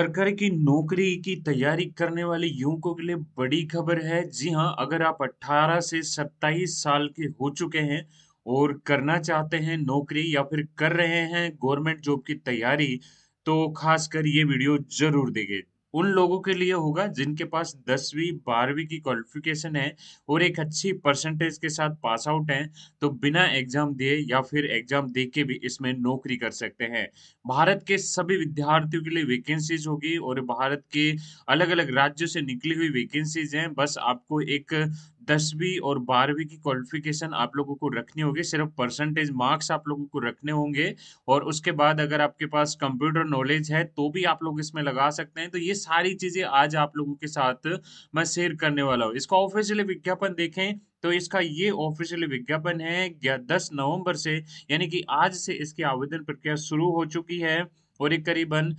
सरकार की नौकरी की तैयारी करने वाले युवकों के लिए बड़ी खबर है जी हाँ अगर आप 18 से 27 साल के हो चुके हैं और करना चाहते हैं नौकरी या फिर कर रहे हैं गवर्नमेंट जॉब की तैयारी तो खासकर ये वीडियो जरूर देखें उन लोगों के लिए होगा जिनके पास दसवीं बारहवीं की क्वालिफिकेशन है और एक अच्छी परसेंटेज के साथ पास आउट हैं तो बिना एग्जाम दिए या फिर एग्जाम दे के भी इसमें नौकरी कर सकते हैं भारत के सभी विद्यार्थियों के लिए वैकेंसीज होगी और भारत के अलग अलग राज्यों से निकली हुई वैकेंसीज हैं बस आपको एक दसवीं और बारहवीं की क्वालिफिकेशन आप लोगों को रखनी होगी सिर्फ परसेंटेज मार्क्स आप लोगों को रखने होंगे और उसके बाद अगर आपके पास कंप्यूटर नॉलेज है तो भी आप लोग इसमें लगा सकते हैं तो ये सारी चीज़ें आज आप लोगों के साथ मैं शेयर करने वाला हूँ इसका ऑफिशियल विज्ञापन देखें तो इसका ये ऑफिशियल विज्ञापन है दस नवम्बर से यानी कि आज से इसकी आवेदन प्रक्रिया शुरू हो चुकी है और ये करीबन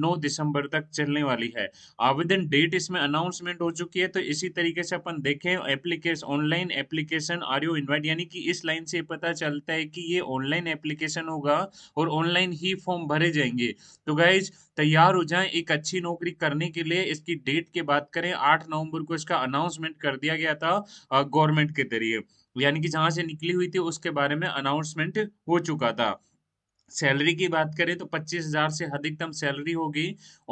नौ दिसंबर तक चलने वाली है आवेदन डेट इसमें अनाउंसमेंट हो चुकी है तो इसी तरीके से अपन देखें application online application are you invite यानी कि इस लाइन से पता चलता है कि ये ऑनलाइन एप्लीकेशन होगा और ऑनलाइन ही फॉर्म भरे जाएंगे तो गाइज तैयार हो जाए एक अच्छी नौकरी करने के लिए इसकी डेट की बात करें आठ नवंबर को इसका अनाउंसमेंट कर दिया गया था गवर्नमेंट के जरिए यानी कि जहां से निकली हुई थी उसके बारे में अनाउंसमेंट हो चुका था सैलरी की बात करें तो 25,000 से अधिकतम सैलरी होगी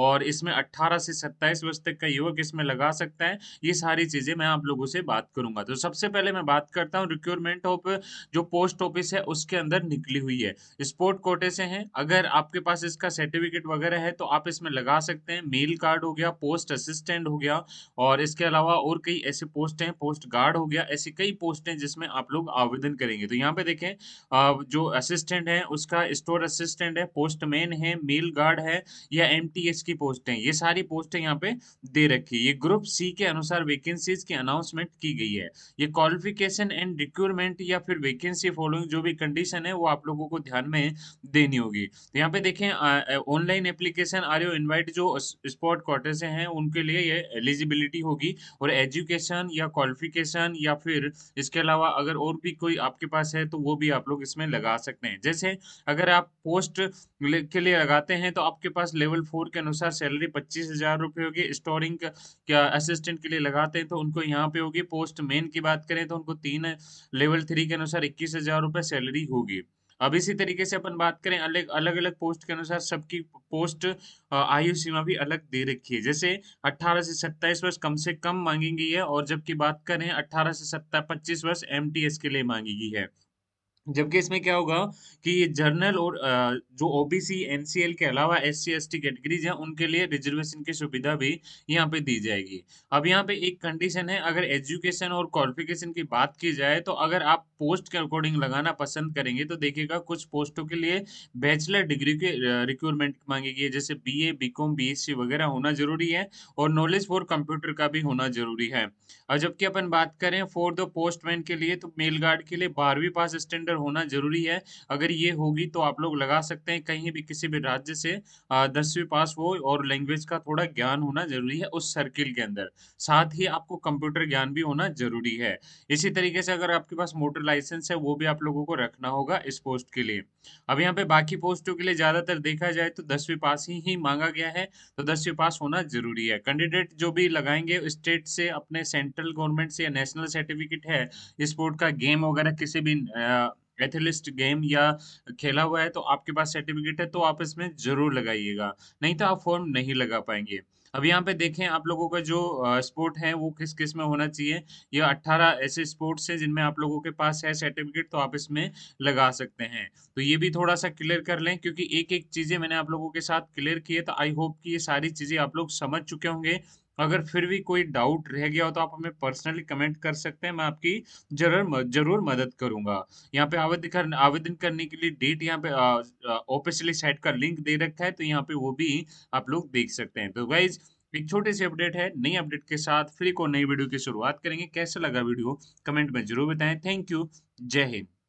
और इसमें 18 से 27 वर्ष तक का युवक इसमें लगा सकता है ये सारी चीज़ें मैं आप लोगों से बात करूंगा तो सबसे पहले मैं बात करता हूँ रिक्रूटमेंट ऑफ जो पोस्ट ऑफिस है उसके अंदर निकली हुई है स्पोर्ट कोटे से है अगर आपके पास इसका सर्टिफिकेट वगैरह है तो आप इसमें लगा सकते हैं मेल कार्ड हो गया पोस्ट असिस्टेंट हो गया और इसके अलावा और कई ऐसे पोस्ट हैं पोस्ट गार्ड हो गया ऐसी कई पोस्ट हैं जिसमें आप लोग आवेदन करेंगे तो यहाँ पे देखें जो असिस्टेंट है उसका स्टोर असिस्टेंट है पोस्टमैन है मेल गार्ड है या एम की पोस्ट है ये सारी पोस्ट यहाँ पे दे रखी है ये ग्रुप सी के अनुसार वेकेंसीज की अनाउंसमेंट की गई है ये क्वालिफिकेशन एंड रिक्रूटमेंट या फिर वेकेंसी फॉलोइंग जो भी कंडीशन है वो आप लोगों को ध्यान में देनी होगी तो यहाँ पे देखें online application are you invite जो स्पॉट क्वार्टर से हैं उनके लिए ये एलिजिबिलिटी होगी और एजुकेशन या क्वालिफिकेशन या फिर इसके अलावा अगर और भी कोई आपके पास है तो वो भी आप लोग इसमें लगा सकते हैं जैसे अगर आप आप पोस्ट के लिए लगाते हैं तो आपके पास लेवल फोर के अनुसार सैलरी पच्चीस हजार रुपये होगी स्टोरिंग क्या असिस्टेंट के लिए लगाते हैं तो उनको यहाँ पे होगी पोस्ट मेन की बात करें तो उनको तीन लेवल थ्री के अनुसार इक्कीस हजार रुपये सैलरी होगी अब इसी तरीके से अपन बात करें अलग अलग अलग पोस्ट के अनुसार सबकी पोस्ट आयु सीमा भी अलग दे रखी है जैसे 18 से 27 वर्ष कम से कम मांगी गई है और जबकि बात करें 18 से सत्ता पच्चीस वर्ष एमटीएस के लिए मांगी गई है जबकि इसमें क्या होगा कि जर्नल और जो ओबीसी एनसीएल के अलावा S C S T categories हैं उनके लिए रिजर्वेशन की सुविधा भी यहाँ पे दी जाएगी अब यहाँ पे एक कंडीशन है अगर एजुकेशन और क्वालिफिकेशन की बात की जाए तो अगर आप पोस्ट के अकॉर्डिंग लगाना पसंद करेंगे तो देखिएगा कुछ पोस्टों के लिए बैचलर डिग्री के रिक्वायरमेंट मांगी गई है जैसे B A B Com B S C वगैरह होना जरूरी है और नॉलेज फॉर कंप्यूटर का भी होना जरूरी है और जबकि अपन बात करें फॉर द पोस्टमैन के लिए तो मेल गार्ड के लिए बारहवीं पास स्टैंडर्ड होना जरूरी है अगर ये होगी तो आप लोग लगा सकते हैं कहीं भी किसी भी राज्य से दसवीं पास हो और लैंग्वेज का थोड़ा ज्ञान होना जरूरी है उस सर्किल के अंदर साथ ही आपको कंप्यूटर ज्ञान भी होना जरूरी है इसी तरीके से अगर आपके पास मोटर लाइसेंस है वो भी आप लोगों को रखना होगा इस पोस्ट के लिए अब यहाँ पे बाकी पोस्टों के लिए ज्यादातर देखा जाए तो दसवीं पास ही, ही मांगा गया है तो दसवीं पास होना जरूरी है कैंडिडेट जो भी लगाएंगे स्टेट से अपने सेंट्रल गवर्नमेंट से या नेशनल सर्टिफिकेट है स्पोर्ट का गेम वगैरह किसी भी आ, एथलिस्ट गेम या खेला हुआ है तो आपके पास सर्टिफिकेट है तो आप इसमें जरूर लगाइएगा नहीं तो आप फॉर्म नहीं लगा पाएंगे अब यहाँ पे देखें आप लोगों का जो स्पोर्ट है वो किस किस में होना चाहिए ये 18 ऐसे स्पोर्ट्स हैं जिनमें आप लोगों के पास है सर्टिफिकेट तो आप इसमें लगा सकते हैं तो ये भी थोड़ा सा क्लियर कर लें क्योंकि एक एक चीज़ें मैंने आप लोगों के साथ क्लियर की है तो आई होप कि ये सारी चीज़ें आप लोग समझ चुके होंगे अगर फिर भी कोई डाउट रह गया हो तो आप हमें पर्सनली कमेंट कर सकते हैं मैं आपकी जरूर जरूर मदद करूंगा यहाँ पे आवेदन कर आवेदन करने के लिए डेट यहाँ पे ऑफिशियली साइट का लिंक दे रखा है तो यहाँ पे वो भी आप लोग देख सकते हैं तो गाइज एक छोटी सी अपडेट है नई अपडेट के साथ फिर को नई वीडियो की शुरुआत करेंगे कैसा लगा वीडियो कमेंट में जरूर बताएं थैंक यू जय हिंद